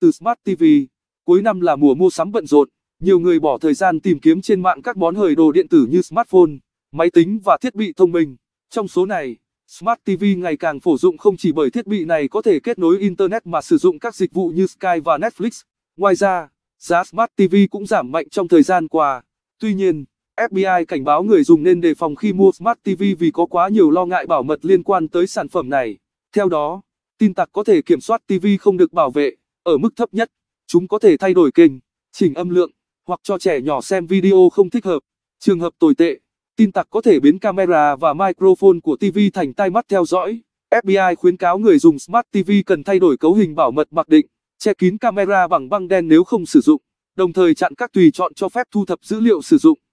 Từ Smart TV, cuối năm là mùa mua sắm bận rộn, nhiều người bỏ thời gian tìm kiếm trên mạng các món hời đồ điện tử như smartphone, máy tính và thiết bị thông minh. Trong số này, Smart TV ngày càng phổ dụng không chỉ bởi thiết bị này có thể kết nối Internet mà sử dụng các dịch vụ như Sky và Netflix. Ngoài ra, giá Smart TV cũng giảm mạnh trong thời gian qua. Tuy nhiên, FBI cảnh báo người dùng nên đề phòng khi mua Smart TV vì có quá nhiều lo ngại bảo mật liên quan tới sản phẩm này. Theo đó, tin tặc có thể kiểm soát TV không được bảo vệ. Ở mức thấp nhất, chúng có thể thay đổi kênh, chỉnh âm lượng, hoặc cho trẻ nhỏ xem video không thích hợp. Trường hợp tồi tệ, tin tặc có thể biến camera và microphone của TV thành tai mắt theo dõi. FBI khuyến cáo người dùng Smart TV cần thay đổi cấu hình bảo mật mặc định, che kín camera bằng băng đen nếu không sử dụng, đồng thời chặn các tùy chọn cho phép thu thập dữ liệu sử dụng.